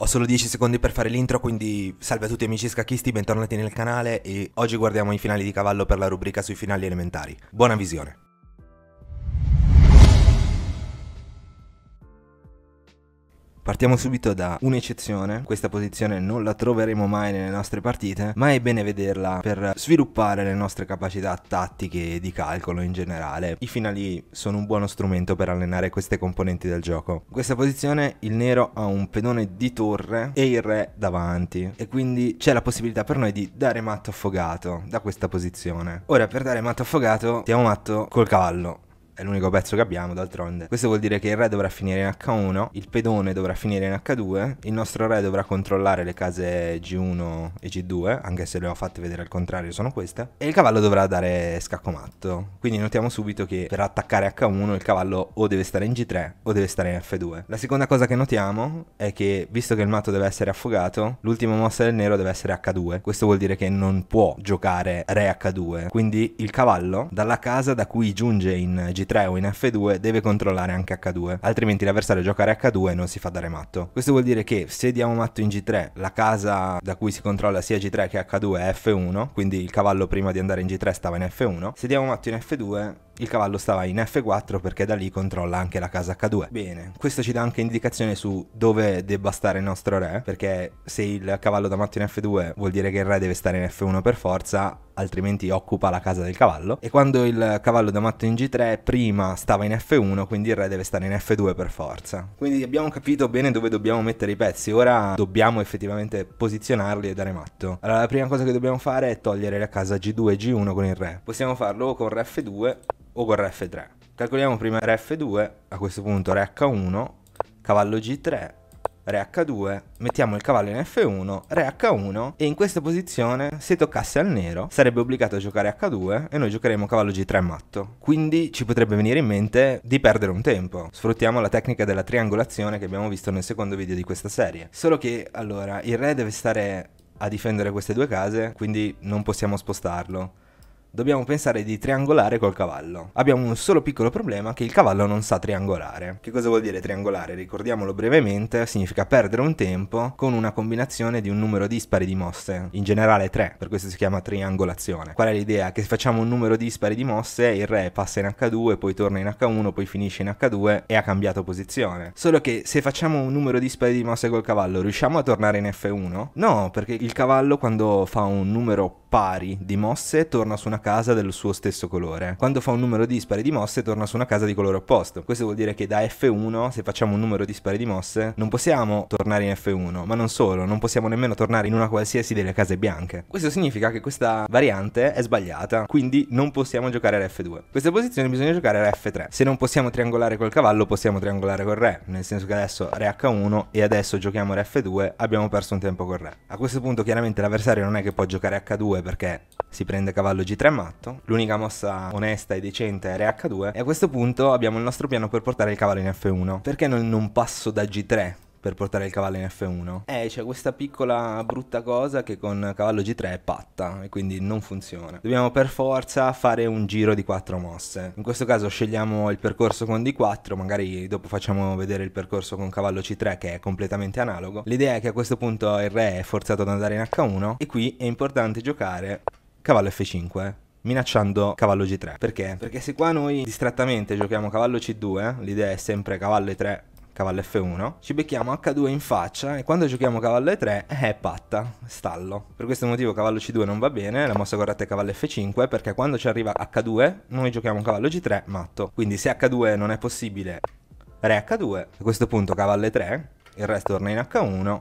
Ho solo 10 secondi per fare l'intro, quindi salve a tutti amici scacchisti, bentornati nel canale e oggi guardiamo i finali di cavallo per la rubrica sui finali elementari. Buona visione! Partiamo subito da un'eccezione, questa posizione non la troveremo mai nelle nostre partite, ma è bene vederla per sviluppare le nostre capacità tattiche e di calcolo in generale. I finali sono un buono strumento per allenare queste componenti del gioco. In questa posizione il nero ha un pedone di torre e il re davanti e quindi c'è la possibilità per noi di dare matto affogato da questa posizione. Ora per dare matto affogato diamo matto col cavallo è l'unico pezzo che abbiamo d'altronde. Questo vuol dire che il re dovrà finire in H1, il pedone dovrà finire in H2, il nostro re dovrà controllare le case G1 e G2, anche se le ho fatte vedere al contrario sono queste, e il cavallo dovrà dare scacco matto. Quindi notiamo subito che per attaccare H1 il cavallo o deve stare in G3 o deve stare in F2. La seconda cosa che notiamo è che visto che il matto deve essere affogato, l'ultima mossa del nero deve essere H2. Questo vuol dire che non può giocare re H2, quindi il cavallo dalla casa da cui giunge in G3 o in F2 deve controllare anche H2, altrimenti l'avversario giocare H2 non si fa dare matto. Questo vuol dire che se diamo matto in G3, la casa da cui si controlla sia G3 che H2 è F1, quindi il cavallo prima di andare in G3 stava in F1, se diamo matto in F2 il cavallo stava in F4 perché da lì controlla anche la casa H2. Bene, questo ci dà anche indicazione su dove debba stare il nostro re, perché se il cavallo da matto in F2 vuol dire che il re deve stare in F1 per forza, altrimenti occupa la casa del cavallo. E quando il cavallo da matto in G3 prima stava in F1, quindi il re deve stare in F2 per forza. Quindi abbiamo capito bene dove dobbiamo mettere i pezzi, ora dobbiamo effettivamente posizionarli e dare matto. Allora la prima cosa che dobbiamo fare è togliere la casa G2 e G1 con il re. Possiamo farlo con re F2 o con re F3. Calcoliamo prima re F2, a questo punto re H1, cavallo G3, re H2, mettiamo il cavallo in F1, re H1 e in questa posizione se toccasse al nero sarebbe obbligato a giocare H2 e noi giocheremo cavallo G3 matto. Quindi ci potrebbe venire in mente di perdere un tempo. Sfruttiamo la tecnica della triangolazione che abbiamo visto nel secondo video di questa serie. Solo che allora il re deve stare a difendere queste due case, quindi non possiamo spostarlo dobbiamo pensare di triangolare col cavallo. Abbiamo un solo piccolo problema che il cavallo non sa triangolare. Che cosa vuol dire triangolare? Ricordiamolo brevemente, significa perdere un tempo con una combinazione di un numero dispari di mosse, in generale 3, per questo si chiama triangolazione. Qual è l'idea? Che se facciamo un numero dispari di mosse, il re passa in H2, poi torna in H1, poi finisce in H2 e ha cambiato posizione. Solo che se facciamo un numero dispari di mosse col cavallo, riusciamo a tornare in F1? No, perché il cavallo quando fa un numero pari di mosse torna su una H2 casa del suo stesso colore. Quando fa un numero dispari di mosse torna su una casa di colore opposto. Questo vuol dire che da F1, se facciamo un numero dispari di mosse, non possiamo tornare in F1, ma non solo, non possiamo nemmeno tornare in una qualsiasi delle case bianche. Questo significa che questa variante è sbagliata, quindi non possiamo giocare alla F2. Questa posizione bisogna giocare alla F3. Se non possiamo triangolare col cavallo, possiamo triangolare col re, nel senso che adesso re H1 e adesso giochiamo re F2, abbiamo perso un tempo col re. A questo punto chiaramente l'avversario non è che può giocare H2 perché si prende cavallo G3 matto, l'unica mossa onesta e decente era H2 e a questo punto abbiamo il nostro piano per portare il cavallo in F1. Perché non passo da G3? per portare il cavallo in F1. Eh, c'è questa piccola brutta cosa che con cavallo G3 è patta e quindi non funziona. Dobbiamo per forza fare un giro di 4 mosse. In questo caso scegliamo il percorso con D4, magari dopo facciamo vedere il percorso con cavallo C3 che è completamente analogo. L'idea è che a questo punto il re è forzato ad andare in H1 e qui è importante giocare cavallo f5 minacciando cavallo g3. Perché? Perché se qua noi distrattamente giochiamo cavallo c2, l'idea è sempre cavallo e3, cavallo f1, ci becchiamo h2 in faccia e quando giochiamo cavallo e3 eh, è patta, stallo. Per questo motivo cavallo c2 non va bene, la mossa corretta è cavallo f5 perché quando ci arriva h2 noi giochiamo cavallo g3 matto. Quindi se h2 non è possibile re h2, a questo punto cavallo e3, il resto torna in h1,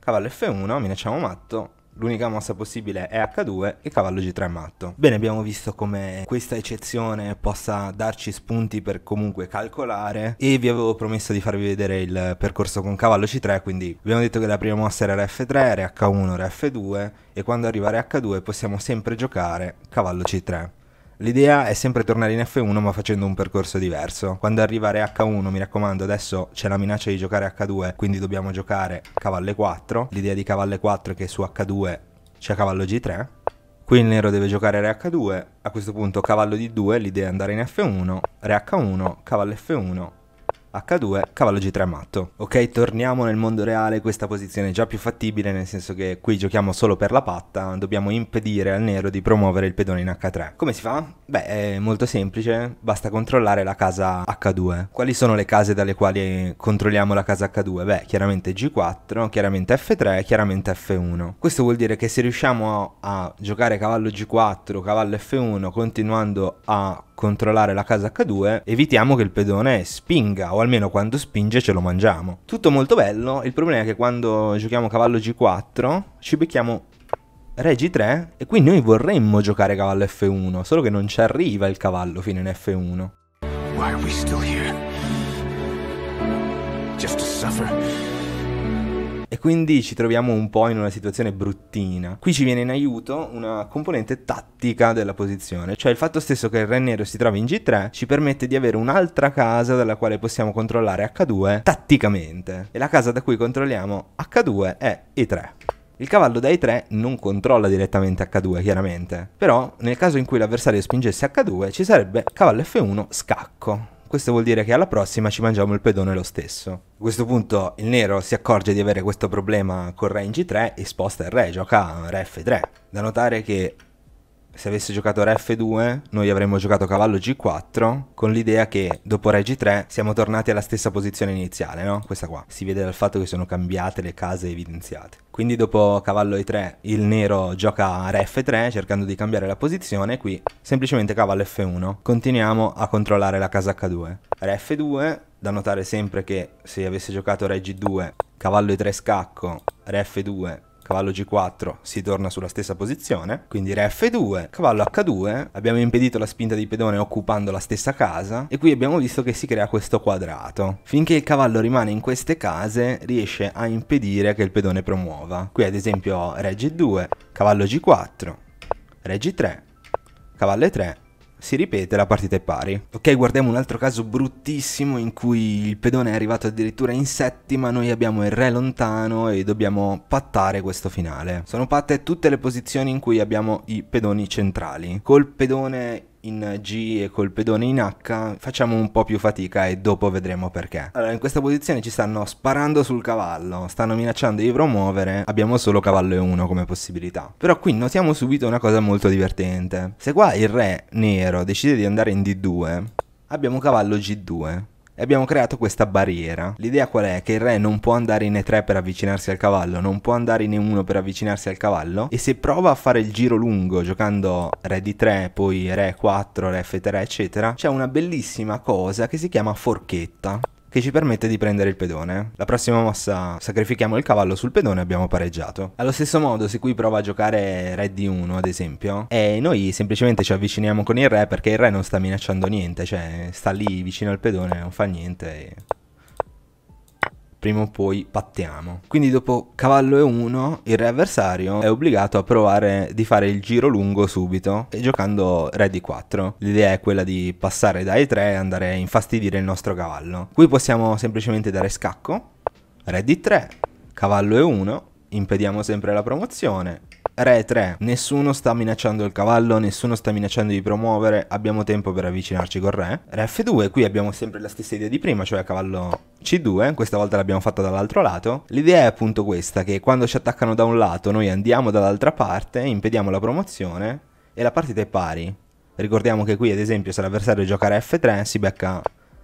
cavallo f1, minacciamo matto l'unica mossa possibile è H2 e cavallo G3 matto. Bene, abbiamo visto come questa eccezione possa darci spunti per comunque calcolare e vi avevo promesso di farvi vedere il percorso con cavallo C3, quindi abbiamo detto che la prima mossa era Rf3, RH1, Rf2 e quando arriva RH2 possiamo sempre giocare cavallo C3. L'idea è sempre tornare in F1 ma facendo un percorso diverso. Quando arrivare H1, mi raccomando, adesso c'è la minaccia di giocare H2, quindi dobbiamo giocare cavallo 4. L'idea di cavallo 4 è che su H2 c'è cavallo G3. Qui il nero deve giocare re H2, a questo punto cavallo D2, l'idea è andare in F1, re H1, cavallo F1, H2, cavallo G3 matto. Ok, torniamo nel mondo reale, questa posizione è già più fattibile, nel senso che qui giochiamo solo per la patta, dobbiamo impedire al nero di promuovere il pedone in H3. Come si fa? Beh, è molto semplice, basta controllare la casa H2. Quali sono le case dalle quali controlliamo la casa H2? Beh, chiaramente G4, chiaramente F3, chiaramente F1. Questo vuol dire che se riusciamo a, a giocare cavallo G4, cavallo F1, continuando a controllare la casa H2 evitiamo che il pedone spinga o almeno quando spinge ce lo mangiamo. Tutto molto bello, il problema è che quando giochiamo cavallo G4 ci becchiamo Re G3 e qui noi vorremmo giocare cavallo F1, solo che non ci arriva il cavallo fino in F1. Why are we still here? quindi ci troviamo un po' in una situazione bruttina. Qui ci viene in aiuto una componente tattica della posizione, cioè il fatto stesso che il re nero si trovi in G3 ci permette di avere un'altra casa dalla quale possiamo controllare H2 tatticamente. E la casa da cui controlliamo H2 è E3. Il cavallo da E3 non controlla direttamente H2, chiaramente. Però, nel caso in cui l'avversario spingesse H2, ci sarebbe cavallo F1 scacco questo vuol dire che alla prossima ci mangiamo il pedone lo stesso. A questo punto il nero si accorge di avere questo problema con Re in G3 e sposta il Re, gioca Re F3. Da notare che se avesse giocato re F2, noi avremmo giocato cavallo G4, con l'idea che dopo re G3 siamo tornati alla stessa posizione iniziale, no? Questa qua. Si vede dal fatto che sono cambiate le case evidenziate. Quindi dopo cavallo E3 il nero gioca re F3 cercando di cambiare la posizione, qui semplicemente cavallo F1. Continuiamo a controllare la casa H2. Re F2, da notare sempre che se avesse giocato re G2, cavallo E3 scacco, re F2, cavallo G4 si torna sulla stessa posizione, quindi re F2, cavallo H2, abbiamo impedito la spinta di pedone occupando la stessa casa e qui abbiamo visto che si crea questo quadrato. Finché il cavallo rimane in queste case riesce a impedire che il pedone promuova. Qui ad esempio re G2, cavallo G4, re G3, cavallo E3 si ripete, la partita è pari. Ok, guardiamo un altro caso bruttissimo in cui il pedone è arrivato addirittura in settima, noi abbiamo il re lontano e dobbiamo pattare questo finale. Sono patte tutte le posizioni in cui abbiamo i pedoni centrali. Col pedone in G e col pedone in H facciamo un po' più fatica e dopo vedremo perché. Allora, in questa posizione ci stanno sparando sul cavallo, stanno minacciando di promuovere, abbiamo solo cavallo e 1 come possibilità. Però qui notiamo subito una cosa molto divertente. Se qua il re nero decide di andare in D2, abbiamo cavallo G2 e abbiamo creato questa barriera. L'idea qual è? Che il re non può andare in E3 per avvicinarsi al cavallo, non può andare in E1 per avvicinarsi al cavallo e se prova a fare il giro lungo giocando re di 3, poi re 4, re F3 eccetera, c'è una bellissima cosa che si chiama forchetta che ci permette di prendere il pedone. La prossima mossa sacrifichiamo il cavallo sul pedone e abbiamo pareggiato. Allo stesso modo se qui prova a giocare re di 1 ad esempio e eh, noi semplicemente ci avviciniamo con il re perché il re non sta minacciando niente, cioè sta lì vicino al pedone, non fa niente e prima o poi pattiamo. Quindi dopo cavallo e 1 il re avversario è obbligato a provare di fare il giro lungo subito e giocando re di 4. L'idea è quella di passare dai 3 e andare a infastidire il nostro cavallo. Qui possiamo semplicemente dare scacco, re di 3, cavallo e 1, impediamo sempre la promozione, Re 3. Nessuno sta minacciando il cavallo, nessuno sta minacciando di promuovere, abbiamo tempo per avvicinarci col re. Re F2, qui abbiamo sempre la stessa idea di prima, cioè cavallo C2, questa volta l'abbiamo fatta dall'altro lato. L'idea è appunto questa, che quando ci attaccano da un lato noi andiamo dall'altra parte, impediamo la promozione e la partita è pari. Ricordiamo che qui ad esempio se l'avversario gioca Re F3 si becca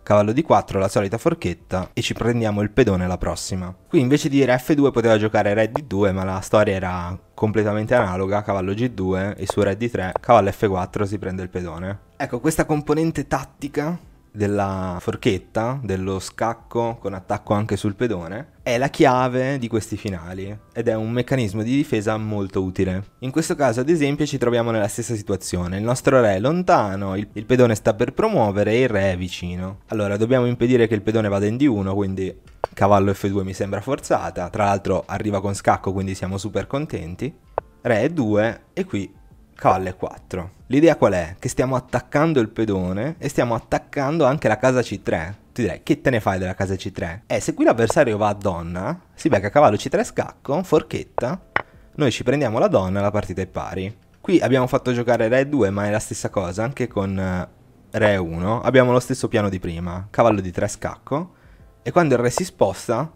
cavallo di 4, la solita forchetta e ci prendiamo il pedone la prossima. Qui invece di dire F2 poteva giocare Re D2 ma la storia era completamente analoga, cavallo G2 e su Re D3 cavallo F4 si prende il pedone. Ecco questa componente tattica della forchetta, dello scacco con attacco anche sul pedone, è la chiave di questi finali ed è un meccanismo di difesa molto utile. In questo caso ad esempio ci troviamo nella stessa situazione, il nostro re è lontano, il, il pedone sta per promuovere e il re è vicino. Allora dobbiamo impedire che il pedone vada in D1, quindi cavallo F2 mi sembra forzata, tra l'altro arriva con scacco quindi siamo super contenti. Re 2 e qui Cavallo e 4. L'idea qual è? Che stiamo attaccando il pedone e stiamo attaccando anche la casa C3. Ti direi, che te ne fai della casa C3? Eh, se qui l'avversario va a donna, si becca cavallo C3 scacco, forchetta, noi ci prendiamo la donna e la partita è pari. Qui abbiamo fatto giocare Re 2, ma è la stessa cosa, anche con eh, Re 1. Abbiamo lo stesso piano di prima, cavallo di 3 scacco, e quando il Re si sposta,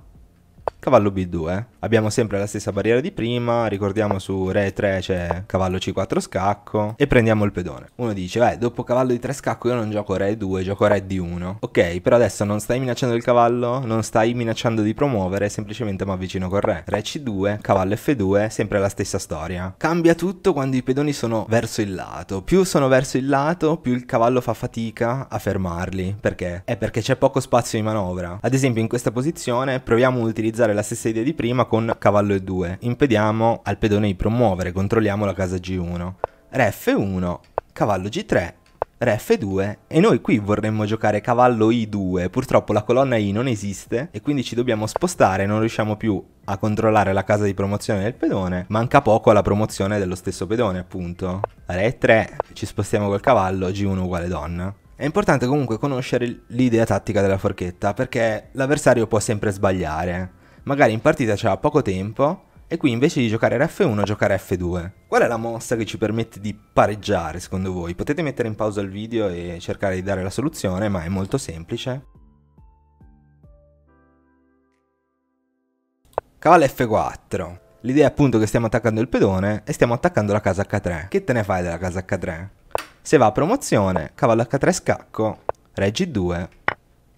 Cavallo B2. Abbiamo sempre la stessa barriera di prima, ricordiamo su Re 3 c'è cavallo C4 scacco e prendiamo il pedone. Uno dice, eh, dopo cavallo di 3 scacco io non gioco Re 2, gioco Re D1. Ok, però adesso non stai minacciando il cavallo, non stai minacciando di promuovere, semplicemente mi avvicino col Re. Re C2, cavallo F2, sempre la stessa storia. Cambia tutto quando i pedoni sono verso il lato. Più sono verso il lato, più il cavallo fa fatica a fermarli. Perché? È perché c'è poco spazio di manovra. Ad esempio in questa posizione proviamo a utilizzare utilizzare la stessa idea di prima con cavallo E2. Impediamo al pedone di promuovere, controlliamo la casa G1. Re F1, cavallo G3, Re F2 e noi qui vorremmo giocare cavallo I2, purtroppo la colonna I non esiste e quindi ci dobbiamo spostare, non riusciamo più a controllare la casa di promozione del pedone, manca poco alla promozione dello stesso pedone appunto. Re 3, ci spostiamo col cavallo, G1 uguale donna. È importante comunque conoscere l'idea tattica della forchetta perché l'avversario può sempre sbagliare magari in partita c'era poco tempo e qui invece di giocare F1 giocare F2. Qual è la mossa che ci permette di pareggiare secondo voi? Potete mettere in pausa il video e cercare di dare la soluzione, ma è molto semplice. Cavallo F4. L'idea è appunto che stiamo attaccando il pedone e stiamo attaccando la casa H3. Che te ne fai della casa H3? Se va a promozione, cavallo H3 scacco, reggi 2,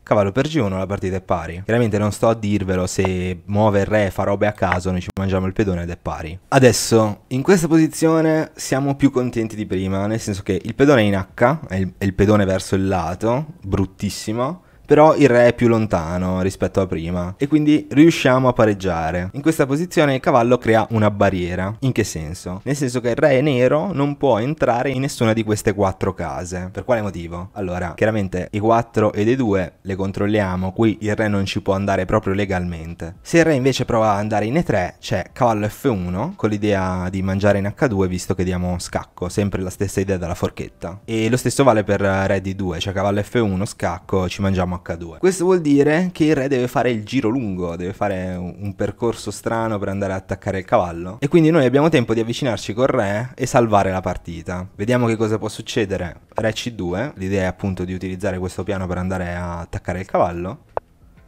Cavallo per G1 la partita è pari. Chiaramente non sto a dirvelo se muove il re, fa robe a caso, noi ci mangiamo il pedone ed è pari. Adesso, in questa posizione siamo più contenti di prima, nel senso che il pedone è in H, è il, è il pedone verso il lato, bruttissimo però il re è più lontano rispetto a prima e quindi riusciamo a pareggiare. In questa posizione il cavallo crea una barriera. In che senso? Nel senso che il re nero non può entrare in nessuna di queste quattro case. Per quale motivo? Allora, chiaramente i 4 ed i 2 le controlliamo, qui il re non ci può andare proprio legalmente. Se il re invece prova ad andare in E3 c'è cavallo F1 con l'idea di mangiare in H2 visto che diamo scacco, sempre la stessa idea della forchetta. E lo stesso vale per re D2, cioè cavallo F1, scacco, ci mangiamo H2. Questo vuol dire che il re deve fare il giro lungo, deve fare un percorso strano per andare ad attaccare il cavallo e quindi noi abbiamo tempo di avvicinarci col re e salvare la partita. Vediamo che cosa può succedere. Re C2, l'idea è appunto di utilizzare questo piano per andare a attaccare il cavallo.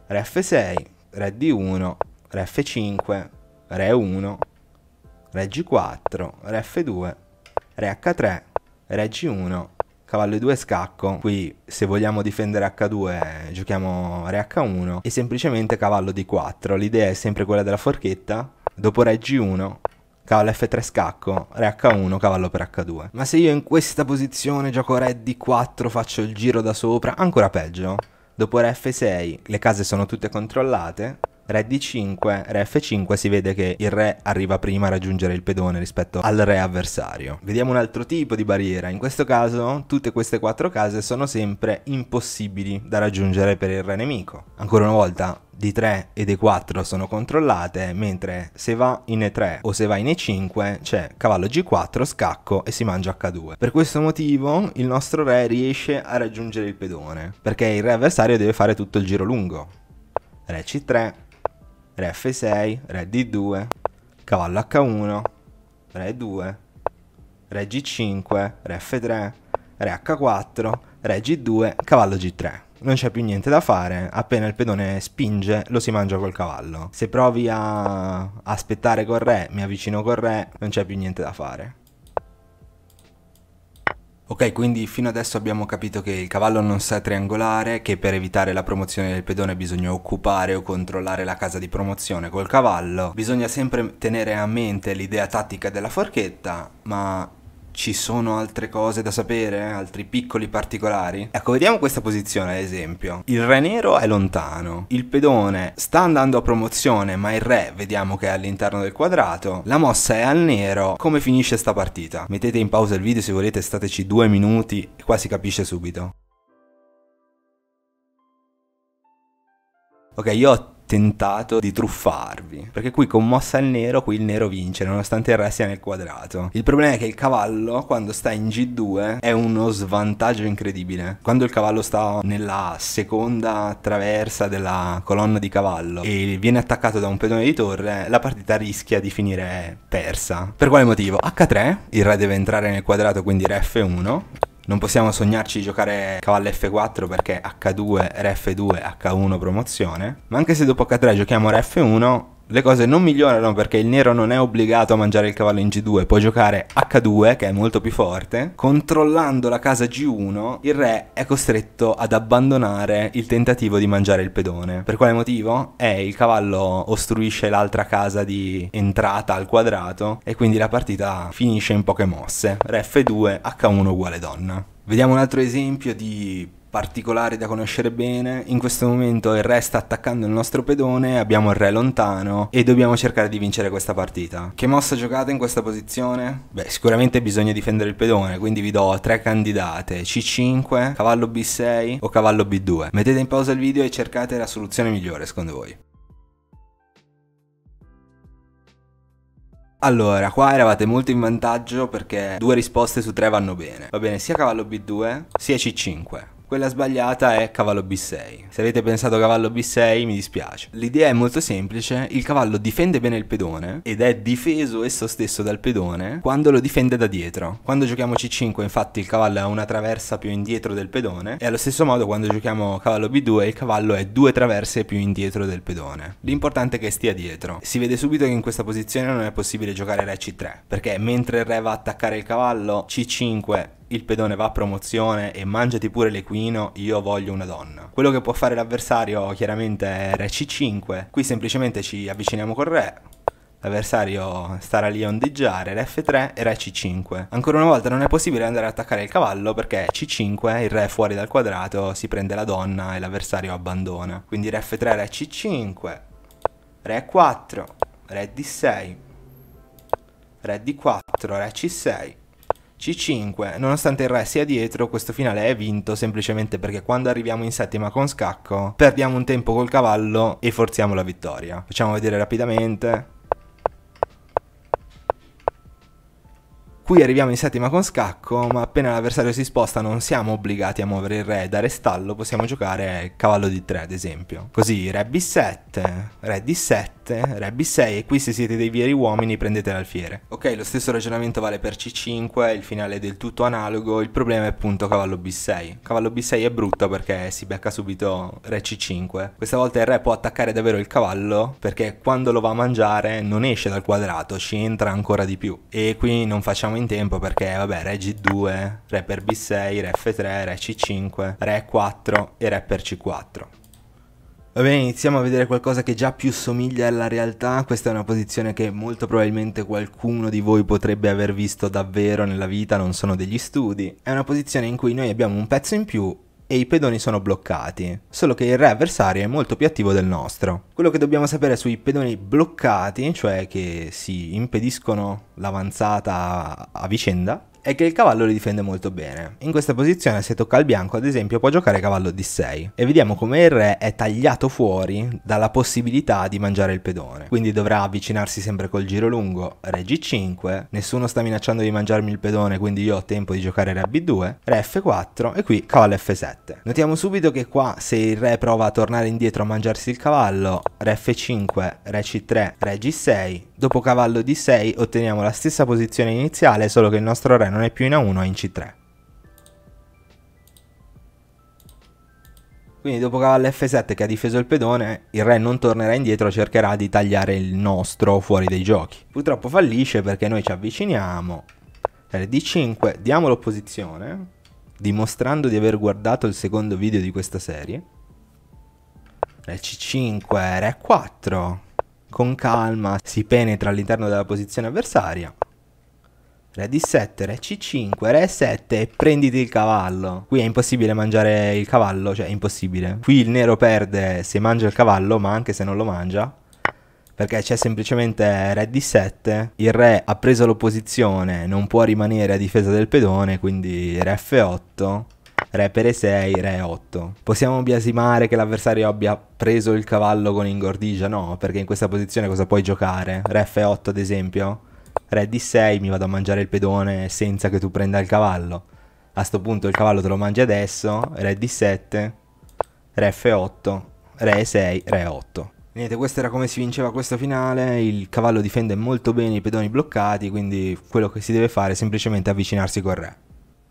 Re F6, Re D1, Re F5, Re 1, Re G4, Re F2, Re H3, Re G1, cavallo e2 scacco, qui se vogliamo difendere h2 giochiamo re h1 e semplicemente cavallo d4, l'idea è sempre quella della forchetta, dopo re g1 cavallo f3 scacco, re h1, cavallo per h2. Ma se io in questa posizione gioco re d4, faccio il giro da sopra, ancora peggio. Dopo re f6 le case sono tutte controllate, Re D5, Re F5 si vede che il re arriva prima a raggiungere il pedone rispetto al re avversario. Vediamo un altro tipo di barriera, in questo caso tutte queste quattro case sono sempre impossibili da raggiungere per il re nemico. Ancora una volta D3 e D4 sono controllate, mentre se va in E3 o se va in E5 c'è cavallo G4, scacco e si mangia H2. Per questo motivo il nostro re riesce a raggiungere il pedone, perché il re avversario deve fare tutto il giro lungo. Re C3, Re F6, Re D2, Cavallo H1, Re 2, Re G5, Re F3, Re H4, Re G2, Cavallo G3 non c'è più niente da fare, appena il pedone spinge lo si mangia col cavallo. Se provi a aspettare col re, mi avvicino col re, non c'è più niente da fare. Ok, quindi fino adesso abbiamo capito che il cavallo non sa triangolare, che per evitare la promozione del pedone bisogna occupare o controllare la casa di promozione col cavallo, bisogna sempre tenere a mente l'idea tattica della forchetta, ma ci sono altre cose da sapere, eh? altri piccoli particolari. Ecco, vediamo questa posizione ad esempio. Il re nero è lontano, il pedone sta andando a promozione, ma il re vediamo che è all'interno del quadrato, la mossa è al nero, come finisce sta partita? Mettete in pausa il video se volete, stateci due minuti e qua si capisce subito. Ok, io ho tentato di truffarvi. Perché qui con mossa al nero, qui il nero vince, nonostante il re sia nel quadrato. Il problema è che il cavallo, quando sta in G2, è uno svantaggio incredibile. Quando il cavallo sta nella seconda traversa della colonna di cavallo e viene attaccato da un pedone di torre, la partita rischia di finire persa. Per quale motivo? H3, il re deve entrare nel quadrato, quindi re F1, non possiamo sognarci di giocare cavallo F4 perché H2, RF2, H1 promozione. Ma anche se dopo H3 giochiamo RF1, le cose non migliorano perché il nero non è obbligato a mangiare il cavallo in G2, può giocare H2, che è molto più forte. Controllando la casa G1, il re è costretto ad abbandonare il tentativo di mangiare il pedone. Per quale motivo? Eh, il cavallo ostruisce l'altra casa di entrata al quadrato e quindi la partita finisce in poche mosse. Re F2, H1 uguale donna. Vediamo un altro esempio di particolari da conoscere bene. In questo momento il re sta attaccando il nostro pedone, abbiamo il re lontano e dobbiamo cercare di vincere questa partita. Che mossa giocate in questa posizione? Beh, sicuramente bisogna difendere il pedone, quindi vi do tre candidate, C5, cavallo B6 o cavallo B2. Mettete in pausa il video e cercate la soluzione migliore secondo voi. Allora, qua eravate molto in vantaggio perché due risposte su tre vanno bene. Va bene sia cavallo B2 sia C5. Quella sbagliata è cavallo B6. Se avete pensato cavallo B6 mi dispiace. L'idea è molto semplice, il cavallo difende bene il pedone ed è difeso esso stesso dal pedone quando lo difende da dietro. Quando giochiamo C5 infatti il cavallo ha una traversa più indietro del pedone e allo stesso modo quando giochiamo cavallo B2 il cavallo è due traverse più indietro del pedone. L'importante è che stia dietro. Si vede subito che in questa posizione non è possibile giocare re C3 perché mentre il re va a attaccare il cavallo C5 il pedone va a promozione e mangiati pure l'equino, io voglio una donna. Quello che può fare l'avversario chiaramente è re c5, qui semplicemente ci avviciniamo col re, l'avversario starà lì a ondeggiare, re F3 e re C5. Ancora una volta non è possibile andare ad attaccare il cavallo perché C5, il re è fuori dal quadrato, si prende la donna e l'avversario abbandona. Quindi re F3, re C5, re 4, re D6, re D4, re C6, c5, nonostante il re sia dietro, questo finale è vinto semplicemente perché quando arriviamo in settima con scacco, perdiamo un tempo col cavallo e forziamo la vittoria. Facciamo vedere rapidamente. Qui arriviamo in settima con scacco, ma appena l'avversario si sposta non siamo obbligati a muovere il re e dare stallo, possiamo giocare cavallo di 3 ad esempio. Così re b7, re d7, re b6 e qui se siete dei veri uomini prendete l'alfiere. Ok, lo stesso ragionamento vale per c5, il finale è del tutto analogo, il problema è appunto cavallo b6. Cavallo b6 è brutto perché si becca subito re c5. Questa volta il re può attaccare davvero il cavallo perché quando lo va a mangiare non esce dal quadrato, ci entra ancora di più. E qui non facciamo siamo in tempo perché, vabbè, re G2, re per B6, re F3, re C5, re 4 e re per C4. Va bene, iniziamo a vedere qualcosa che già più somiglia alla realtà, questa è una posizione che molto probabilmente qualcuno di voi potrebbe aver visto davvero nella vita, non sono degli studi. È una posizione in cui noi abbiamo un pezzo in più e i pedoni sono bloccati, solo che il re avversario è molto più attivo del nostro. Quello che dobbiamo sapere sui pedoni bloccati, cioè che si impediscono l'avanzata a vicenda, è che il cavallo li difende molto bene. In questa posizione se tocca al bianco ad esempio può giocare cavallo d6 e vediamo come il re è tagliato fuori dalla possibilità di mangiare il pedone. Quindi dovrà avvicinarsi sempre col giro lungo, re g5, nessuno sta minacciando di mangiarmi il pedone quindi io ho tempo di giocare re b2, re f4 e qui cavallo f7. Notiamo subito che qua se il re prova a tornare indietro a mangiarsi il cavallo, re f5, re c3, re g6 Dopo cavallo d 6 otteniamo la stessa posizione iniziale, solo che il nostro re non è più in A1, è in C3. Quindi dopo cavallo F7 che ha difeso il pedone, il re non tornerà indietro, cercherà di tagliare il nostro fuori dai giochi. Purtroppo fallisce perché noi ci avviciniamo. Re D5, diamo l'opposizione, dimostrando di aver guardato il secondo video di questa serie. Re C5, Re 4, con calma si penetra all'interno della posizione avversaria. Re D7, Re C5, Re 7 e prenditi il cavallo. Qui è impossibile mangiare il cavallo, cioè è impossibile. Qui il nero perde se mangia il cavallo, ma anche se non lo mangia. Perché c'è semplicemente Re D7, il Re ha preso l'opposizione, non può rimanere a difesa del pedone, quindi Re F8 Re per E6, Re 8. Possiamo biasimare che l'avversario abbia preso il cavallo con ingordigia? No, perché in questa posizione cosa puoi giocare? Re F8 ad esempio? Re D6 mi vado a mangiare il pedone senza che tu prenda il cavallo. A sto punto il cavallo te lo mangi adesso, Re D7, Re F8, Re 6, Re 8. Niente, questo era come si vinceva questo finale, il cavallo difende molto bene i pedoni bloccati, quindi quello che si deve fare è semplicemente avvicinarsi col re.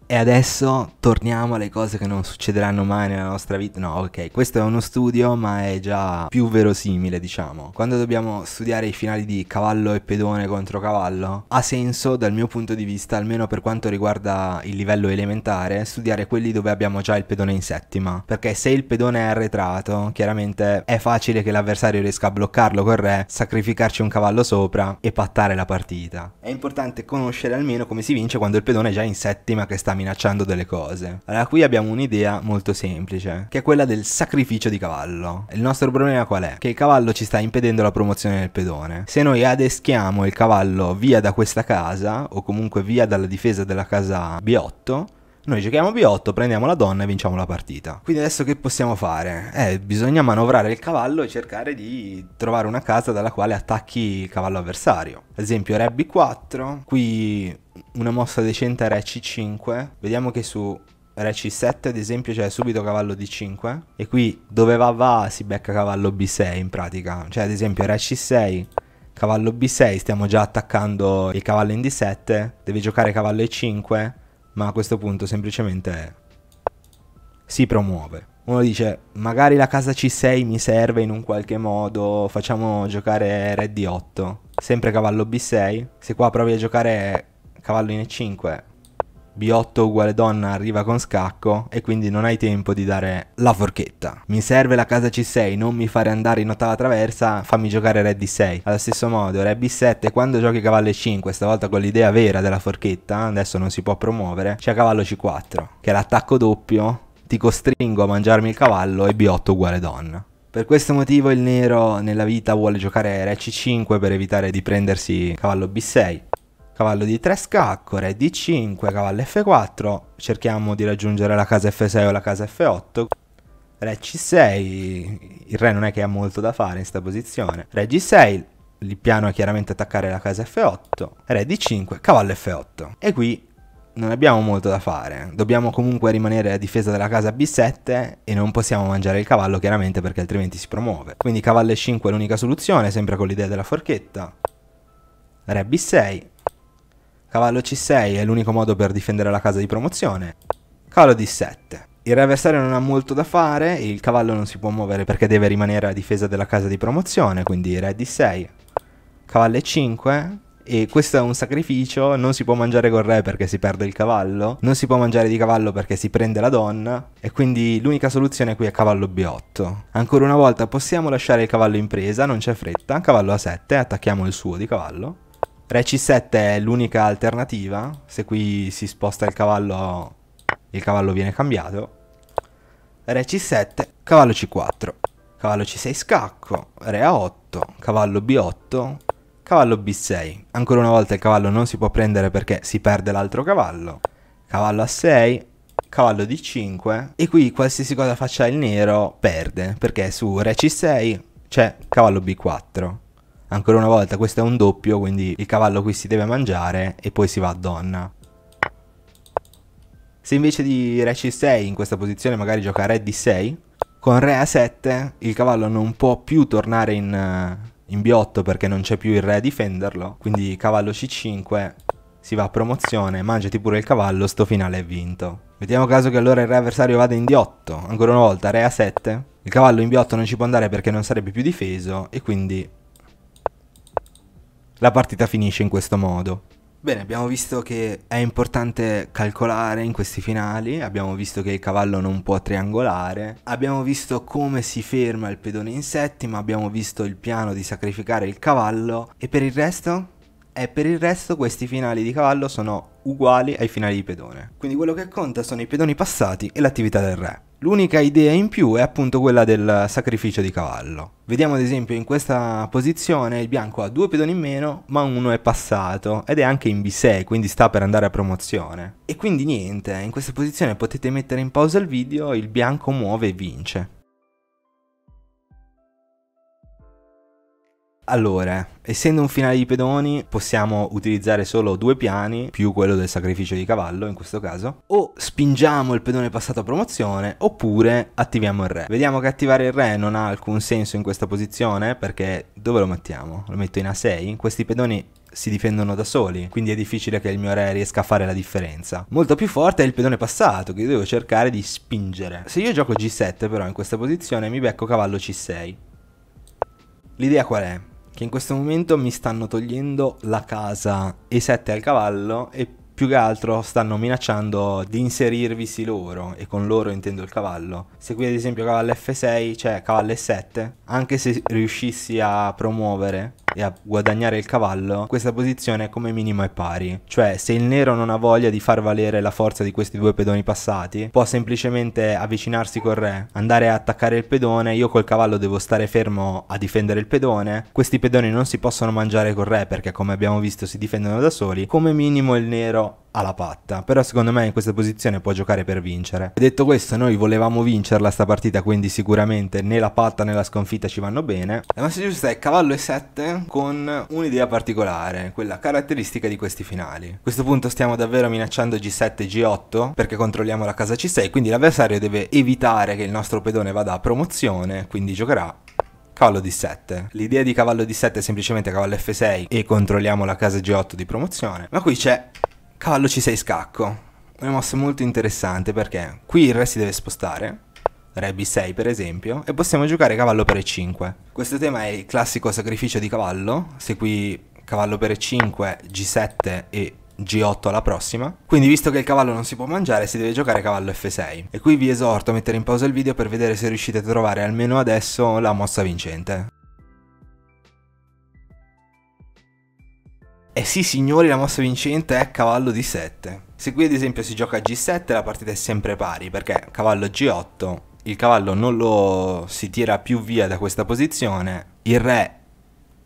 E adesso torniamo alle cose che non succederanno mai nella nostra vita. No, ok, questo è uno studio, ma è già più verosimile, diciamo. Quando dobbiamo studiare i finali di cavallo e pedone contro cavallo, ha senso, dal mio punto di vista, almeno per quanto riguarda il livello elementare, studiare quelli dove abbiamo già il pedone in settima. Perché se il pedone è arretrato, chiaramente è facile che l'avversario riesca a bloccarlo col re, sacrificarci un cavallo sopra e pattare la partita. È importante conoscere almeno come si vince quando il pedone è già in settima che sta minacciando delle cose. Allora qui abbiamo un'idea molto semplice, che è quella del sacrificio di cavallo. Il nostro problema qual è? Che il cavallo ci sta impedendo la promozione del pedone. Se noi adeschiamo il cavallo via da questa casa, o comunque via dalla difesa della casa B8, noi giochiamo B8, prendiamo la donna e vinciamo la partita. Quindi adesso che possiamo fare? Eh, bisogna manovrare il cavallo e cercare di trovare una casa dalla quale attacchi il cavallo avversario. Ad esempio, re B4, qui una mossa decente a re C5. Vediamo che su re C7 ad esempio c'è subito cavallo D5 e qui dove va va si becca cavallo B6 in pratica. Cioè ad esempio re C6 cavallo b6, stiamo già attaccando il cavallo in d7, deve giocare cavallo e5, ma a questo punto semplicemente si promuove. Uno dice, magari la casa C6 mi serve in un qualche modo, facciamo giocare re D8, sempre cavallo B6, se qua provi a giocare cavallo in E5 B8 uguale donna arriva con scacco e quindi non hai tempo di dare la forchetta. Mi serve la casa C6, non mi fare andare in ottava traversa, fammi giocare re D6. Allo stesso modo, re B7, quando giochi cavallo E5, stavolta con l'idea vera della forchetta, adesso non si può promuovere, c'è cavallo C4, che è l'attacco doppio, ti costringo a mangiarmi il cavallo e B8 uguale donna. Per questo motivo il nero nella vita vuole giocare re C5 per evitare di prendersi cavallo B6 cavallo di 3 scacco, re di 5, cavallo f4, cerchiamo di raggiungere la casa f6 o la casa f8, re c6, il re non è che ha molto da fare in questa posizione, re g6, il piano è chiaramente attaccare la casa f8, re d5, cavallo f8. E qui non abbiamo molto da fare, dobbiamo comunque rimanere a difesa della casa b7 e non possiamo mangiare il cavallo chiaramente perché altrimenti si promuove. Quindi cavallo e 5 è l'unica soluzione, sempre con l'idea della forchetta. Re b6, Cavallo C6 è l'unico modo per difendere la casa di promozione. Cavallo D7. Il re avversario non ha molto da fare, il cavallo non si può muovere perché deve rimanere a difesa della casa di promozione, quindi re D6. Cavallo E5. E questo è un sacrificio, non si può mangiare col re perché si perde il cavallo, non si può mangiare di cavallo perché si prende la donna, e quindi l'unica soluzione qui è cavallo B8. Ancora una volta possiamo lasciare il cavallo in presa, non c'è fretta, cavallo A7, attacchiamo il suo di cavallo, Re C7 è l'unica alternativa. Se qui si sposta il cavallo, il cavallo viene cambiato. Re C7, cavallo C4. Cavallo C6 scacco, re A8, cavallo B8, cavallo B6. Ancora una volta il cavallo non si può prendere perché si perde l'altro cavallo. Cavallo A6, cavallo D5 e qui qualsiasi cosa faccia il nero perde perché su re C6 c'è cavallo B4. Ancora una volta questo è un doppio, quindi il cavallo qui si deve mangiare e poi si va a donna. Se invece di re c6 in questa posizione magari gioca re d6, con re a7 il cavallo non può più tornare in, eh, in b8 perché non c'è più il re a difenderlo, quindi cavallo c5 si va a promozione, mangiati pure il cavallo, sto finale è vinto. Mettiamo caso che allora il re avversario vada in d8, ancora una volta re a7, il cavallo in b8 non ci può andare perché non sarebbe più difeso e quindi la partita finisce in questo modo. Bene, abbiamo visto che è importante calcolare in questi finali, abbiamo visto che il cavallo non può triangolare, abbiamo visto come si ferma il pedone in settima, abbiamo visto il piano di sacrificare il cavallo e per il resto? E per il resto questi finali di cavallo sono uguali ai finali di pedone. Quindi quello che conta sono i pedoni passati e l'attività del re. L'unica idea in più è appunto quella del sacrificio di cavallo. Vediamo ad esempio in questa posizione il bianco ha due pedoni in meno ma uno è passato ed è anche in B6 quindi sta per andare a promozione. E quindi niente, in questa posizione potete mettere in pausa il video, il bianco muove e vince. Allora, essendo un finale di pedoni, possiamo utilizzare solo due piani, più quello del sacrificio di cavallo in questo caso, o spingiamo il pedone passato a promozione, oppure attiviamo il re. Vediamo che attivare il re non ha alcun senso in questa posizione, perché dove lo mettiamo? Lo metto in A6? Questi pedoni si difendono da soli, quindi è difficile che il mio re riesca a fare la differenza. Molto più forte è il pedone passato, che io devo cercare di spingere. Se io gioco G7 però in questa posizione mi becco cavallo C6. L'idea qual è? che in questo momento mi stanno togliendo la casa e sette al cavallo e più che altro stanno minacciando di inserirvisi loro, e con loro intendo il cavallo. Se qui ad esempio cavallo F6, cioè cavallo E7, anche se riuscissi a promuovere e a guadagnare il cavallo, questa posizione come minimo è pari. Cioè, se il nero non ha voglia di far valere la forza di questi due pedoni passati, può semplicemente avvicinarsi col re, andare a attaccare il pedone, io col cavallo devo stare fermo a difendere il pedone, questi pedoni non si possono mangiare col re perché come abbiamo visto si difendono da soli, come minimo il nero alla patta. Però secondo me in questa posizione può giocare per vincere. Detto questo, noi volevamo vincerla sta partita, quindi sicuramente né la patta né la sconfitta ci vanno bene. La massa giusta è cavallo e 7 con un'idea particolare, quella caratteristica di questi finali. A questo punto stiamo davvero minacciando G7 e G8 perché controlliamo la casa C6, quindi l'avversario deve evitare che il nostro pedone vada a promozione, quindi giocherà cavallo D7. L'idea di cavallo D7 è semplicemente cavallo F6 e controlliamo la casa G8 di promozione, ma qui c'è Cavallo C6 scacco. una mossa molto interessante perché qui il re si deve spostare, re B6 per esempio, e possiamo giocare cavallo per E5. Questo tema è il classico sacrificio di cavallo, se qui cavallo per E5, G7 e G8 alla prossima. Quindi visto che il cavallo non si può mangiare si deve giocare cavallo F6. E qui vi esorto a mettere in pausa il video per vedere se riuscite a trovare almeno adesso la mossa vincente. sì signori, la mossa vincente è cavallo di 7. Se qui ad esempio si gioca a G7 la partita è sempre pari, perché cavallo G8, il cavallo non lo si tira più via da questa posizione, il re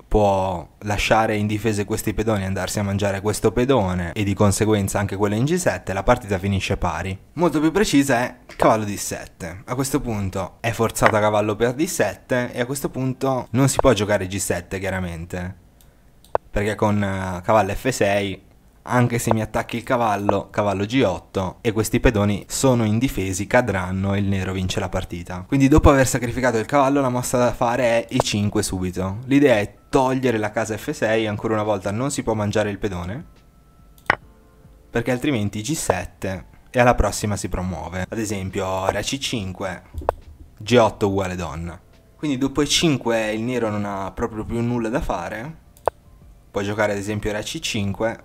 può lasciare in difesa questi pedoni e andarsi a mangiare questo pedone e di conseguenza anche quello in G7, la partita finisce pari. Molto più precisa è cavallo D7. A questo punto è forzata cavallo per D7 e a questo punto non si può giocare G7 chiaramente perché con uh, cavallo F6 anche se mi attacchi il cavallo, cavallo G8 e questi pedoni sono indifesi, cadranno e il nero vince la partita. Quindi dopo aver sacrificato il cavallo la mossa da fare è E5 subito. L'idea è togliere la casa F6, ancora una volta non si può mangiare il pedone, perché altrimenti G7 e alla prossima si promuove. Ad esempio re C5, G8 uguale donna. Quindi dopo E5 il nero non ha proprio più nulla da fare Puoi giocare ad esempio re c5,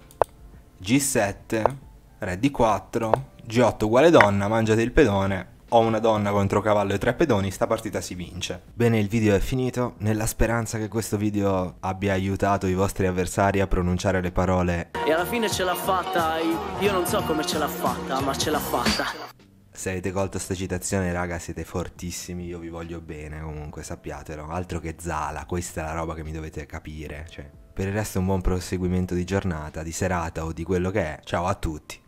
g7, re d4, g8 uguale donna, mangiate il pedone, ho una donna contro cavallo e tre pedoni, sta partita si vince. Bene, il video è finito, nella speranza che questo video abbia aiutato i vostri avversari a pronunciare le parole E alla fine ce l'ha fatta, io non so come ce l'ha fatta, ma ce l'ha fatta. Se avete colto sta citazione, raga, siete fortissimi, io vi voglio bene, comunque sappiatelo. Altro che Zala, questa è la roba che mi dovete capire, cioè... Per il resto un buon proseguimento di giornata, di serata o di quello che è. Ciao a tutti.